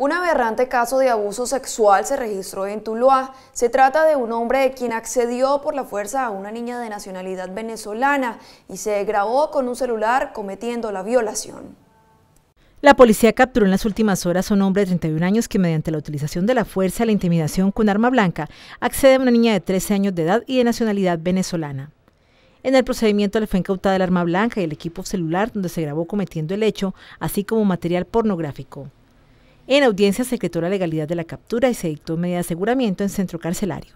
Un aberrante caso de abuso sexual se registró en Tuluá. Se trata de un hombre quien accedió por la fuerza a una niña de nacionalidad venezolana y se grabó con un celular cometiendo la violación. La policía capturó en las últimas horas a un hombre de 31 años que mediante la utilización de la fuerza y la intimidación con arma blanca accede a una niña de 13 años de edad y de nacionalidad venezolana. En el procedimiento le fue incautada el arma blanca y el equipo celular donde se grabó cometiendo el hecho, así como material pornográfico. En audiencia secretó la legalidad de la captura y se dictó medida de aseguramiento en centro carcelario.